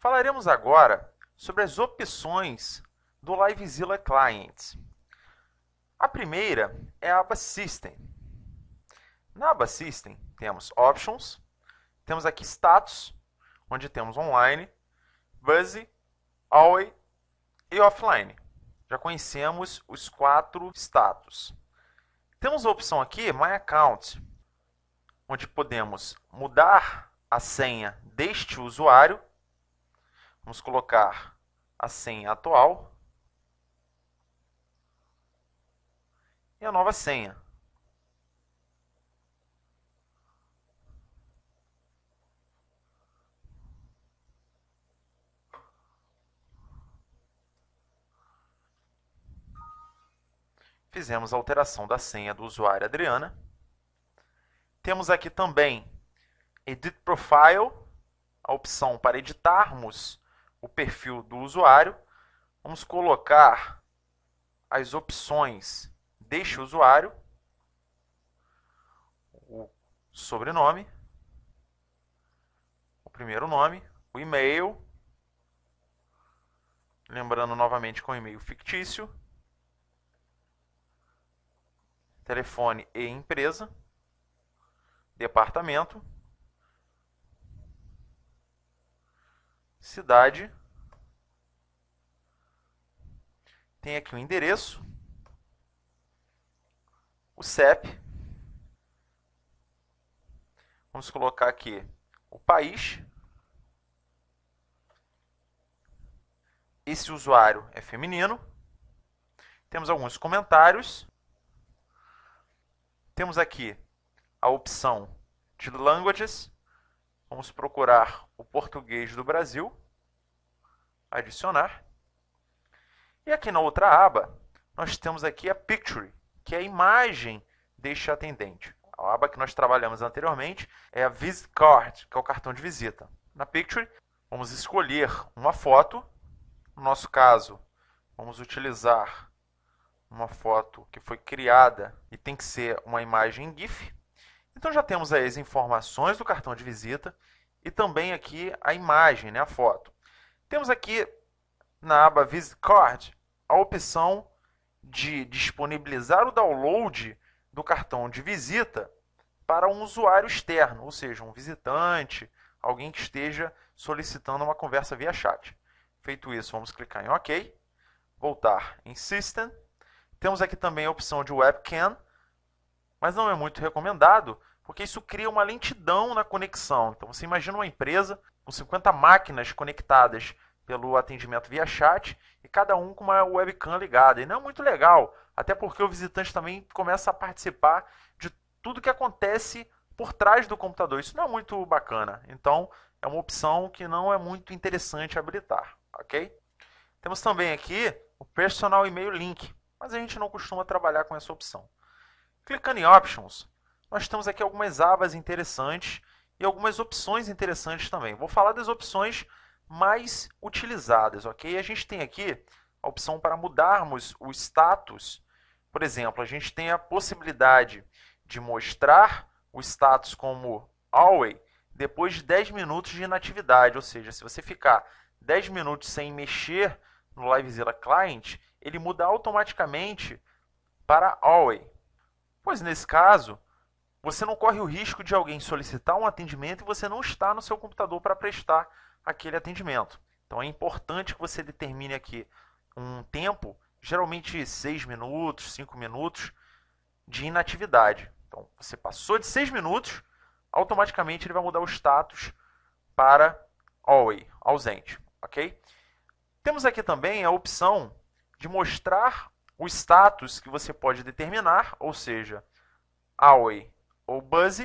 Falaremos agora sobre as opções do LiveZilla Client. A primeira é a aba System. Na aba System, temos Options, temos aqui Status, onde temos Online, Busy, Away e Offline. Já conhecemos os quatro status. Temos a opção aqui, My Account, onde podemos mudar a senha deste usuário Vamos colocar a senha atual e a nova senha. Fizemos a alteração da senha do usuário Adriana. Temos aqui também Edit Profile, a opção para editarmos o perfil do usuário, vamos colocar as opções deste usuário, o sobrenome, o primeiro nome, o e-mail, lembrando novamente com e-mail fictício, telefone e empresa, departamento, cidade. Tem aqui o endereço, o CEP. Vamos colocar aqui o país. Esse usuário é feminino. Temos alguns comentários. Temos aqui a opção de languages. Vamos procurar o português do Brasil, adicionar. E aqui na outra aba, nós temos aqui a Picture, que é a imagem deste atendente. A aba que nós trabalhamos anteriormente é a Visit Card, que é o cartão de visita. Na Picture, vamos escolher uma foto. No nosso caso, vamos utilizar uma foto que foi criada e tem que ser uma imagem GIF. Então já temos aí as informações do cartão de visita e também aqui a imagem, né, a foto. Temos aqui na aba Visit Card a opção de disponibilizar o download do cartão de visita para um usuário externo, ou seja, um visitante, alguém que esteja solicitando uma conversa via chat. Feito isso, vamos clicar em OK, voltar em System. Temos aqui também a opção de Webcam, mas não é muito recomendado, porque isso cria uma lentidão na conexão. Então você imagina uma empresa com 50 máquinas conectadas pelo atendimento via chat e cada um com uma webcam ligada. E não é muito legal, até porque o visitante também começa a participar de tudo que acontece por trás do computador. Isso não é muito bacana. Então é uma opção que não é muito interessante habilitar, ok? Temos também aqui o Personal Email Link, mas a gente não costuma trabalhar com essa opção. Clicando em Options, nós temos aqui algumas abas interessantes e algumas opções interessantes também. Vou falar das opções mais utilizadas, ok? A gente tem aqui a opção para mudarmos o status. Por exemplo, a gente tem a possibilidade de mostrar o status como Always depois de 10 minutos de inatividade, ou seja, se você ficar 10 minutos sem mexer no LiveZilla Client, ele muda automaticamente para Always pois nesse caso, você não corre o risco de alguém solicitar um atendimento e você não está no seu computador para prestar aquele atendimento. Então é importante que você determine aqui um tempo, geralmente 6 minutos, 5 minutos, de inatividade. Então você passou de 6 minutos, automaticamente ele vai mudar o status para away, ausente, ok? Temos aqui também a opção de mostrar o status que você pode determinar, ou seja, Aoi ou Buzz,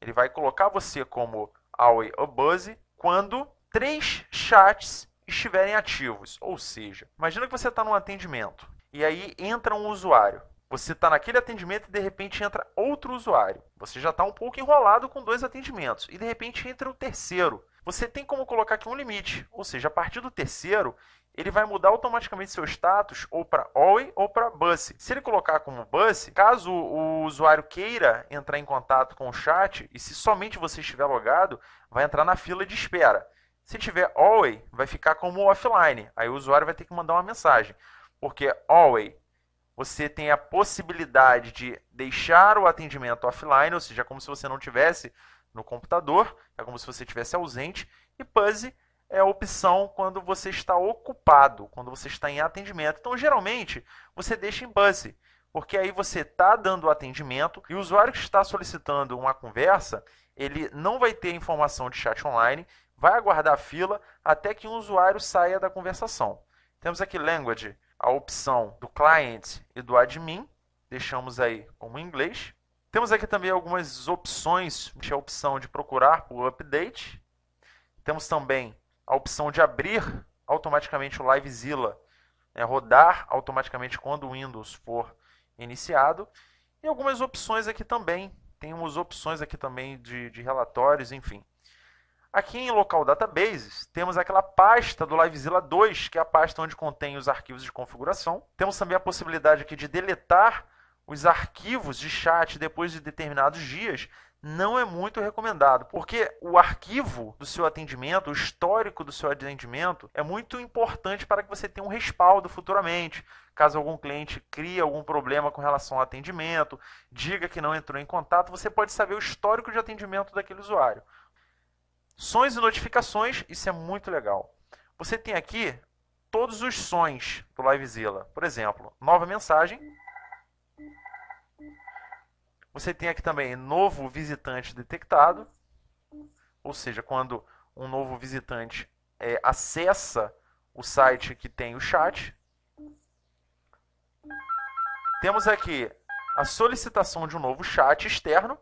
ele vai colocar você como Aoi ou Buzz quando três chats estiverem ativos. Ou seja, imagina que você está num atendimento e aí entra um usuário. Você está naquele atendimento e de repente entra outro usuário. Você já está um pouco enrolado com dois atendimentos e de repente entra o terceiro. Você tem como colocar aqui um limite, ou seja, a partir do terceiro ele vai mudar automaticamente seu status ou para OI ou para Bus. Se ele colocar como Bus, caso o usuário queira entrar em contato com o chat e se somente você estiver logado, vai entrar na fila de espera. Se tiver OI, vai ficar como offline. Aí o usuário vai ter que mandar uma mensagem, porque OI você tem a possibilidade de deixar o atendimento offline, ou seja, é como se você não tivesse no computador, é como se você tivesse ausente, e Puzzle, é a opção quando você está ocupado, quando você está em atendimento. Então, geralmente, você deixa em buzz, porque aí você está dando atendimento e o usuário que está solicitando uma conversa, ele não vai ter informação de chat online, vai aguardar a fila até que um usuário saia da conversação. Temos aqui language, a opção do client e do admin, deixamos aí como inglês. Temos aqui também algumas opções, é a opção de procurar por update. Temos também a opção de abrir automaticamente o LiveZilla, né, rodar automaticamente quando o Windows for iniciado, e algumas opções aqui também. temos opções aqui também de, de relatórios, enfim. Aqui em local databases, temos aquela pasta do LiveZilla 2, que é a pasta onde contém os arquivos de configuração. Temos também a possibilidade aqui de deletar os arquivos de chat depois de determinados dias não é muito recomendado, porque o arquivo do seu atendimento, o histórico do seu atendimento, é muito importante para que você tenha um respaldo futuramente. Caso algum cliente crie algum problema com relação ao atendimento, diga que não entrou em contato, você pode saber o histórico de atendimento daquele usuário. Sons e notificações, isso é muito legal. Você tem aqui todos os sons do LiveZilla. Por exemplo, nova mensagem, você tem aqui também novo visitante detectado, ou seja, quando um novo visitante é, acessa o site que tem o chat. Temos aqui a solicitação de um novo chat externo.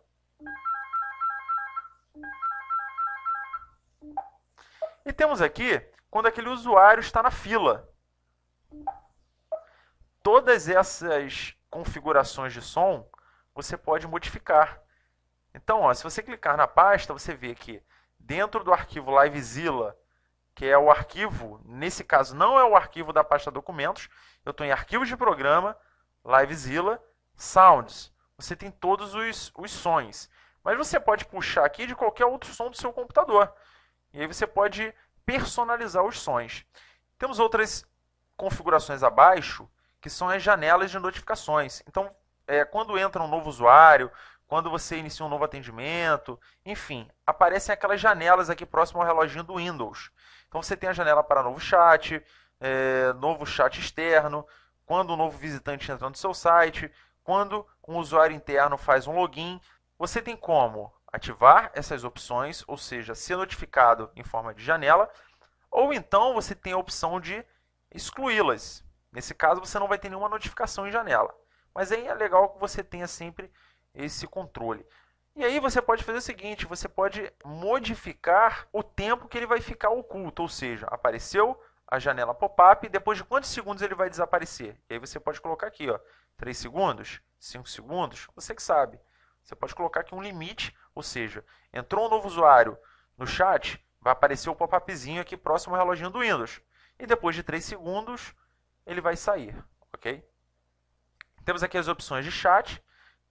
E temos aqui quando aquele usuário está na fila. Todas essas configurações de som você pode modificar. Então, ó, se você clicar na pasta, você vê que dentro do arquivo LiveZilla, que é o arquivo, nesse caso não é o arquivo da pasta documentos, eu estou em arquivos de programa, LiveZilla, Sounds. Você tem todos os, os sons. Mas você pode puxar aqui de qualquer outro som do seu computador. E aí você pode personalizar os sons. Temos outras configurações abaixo, que são as janelas de notificações. Então, é, quando entra um novo usuário, quando você inicia um novo atendimento, enfim, aparecem aquelas janelas aqui próximo ao reloginho do Windows. Então você tem a janela para novo chat, é, novo chat externo, quando um novo visitante entra no seu site, quando um usuário interno faz um login. Você tem como ativar essas opções, ou seja, ser notificado em forma de janela, ou então você tem a opção de excluí-las. Nesse caso, você não vai ter nenhuma notificação em janela. Mas aí é legal que você tenha sempre esse controle. E aí você pode fazer o seguinte, você pode modificar o tempo que ele vai ficar oculto, ou seja, apareceu a janela pop-up, depois de quantos segundos ele vai desaparecer? E aí você pode colocar aqui, ó, 3 segundos, 5 segundos, você que sabe. Você pode colocar aqui um limite, ou seja, entrou um novo usuário no chat, vai aparecer o pop-upzinho aqui próximo ao reloginho do Windows. E depois de 3 segundos, ele vai sair, ok? Temos aqui as opções de chat,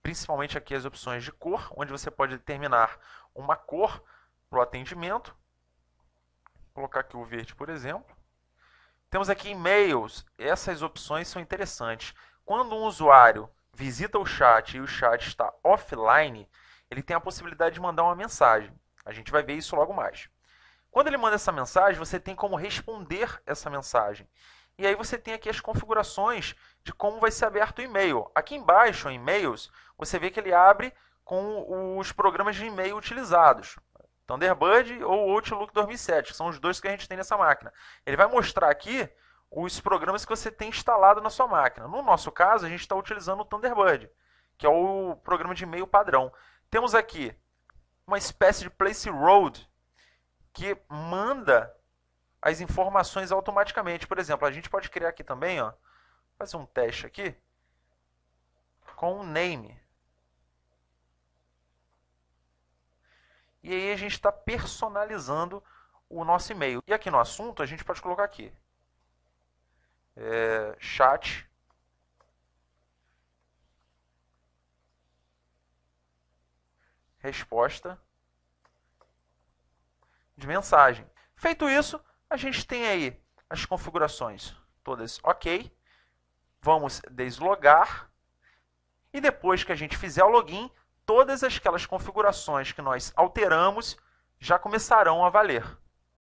principalmente aqui as opções de cor, onde você pode determinar uma cor para o atendimento. Vou colocar aqui o verde, por exemplo. Temos aqui e-mails. Essas opções são interessantes. Quando um usuário visita o chat e o chat está offline, ele tem a possibilidade de mandar uma mensagem. A gente vai ver isso logo mais. Quando ele manda essa mensagem, você tem como responder essa mensagem. E aí você tem aqui as configurações de como vai ser aberto o e-mail. Aqui embaixo, em e-mails, você vê que ele abre com os programas de e-mail utilizados. Thunderbird ou Outlook 2007, que são os dois que a gente tem nessa máquina. Ele vai mostrar aqui os programas que você tem instalado na sua máquina. No nosso caso, a gente está utilizando o Thunderbird, que é o programa de e-mail padrão. Temos aqui uma espécie de place road que manda as informações automaticamente. Por exemplo, a gente pode criar aqui também, ó, fazer um teste aqui com o um name. E aí a gente está personalizando o nosso e-mail. E aqui no assunto a gente pode colocar aqui é, chat resposta de mensagem. Feito isso, a gente tem aí as configurações todas ok. Vamos deslogar. E depois que a gente fizer o login, todas aquelas configurações que nós alteramos já começarão a valer.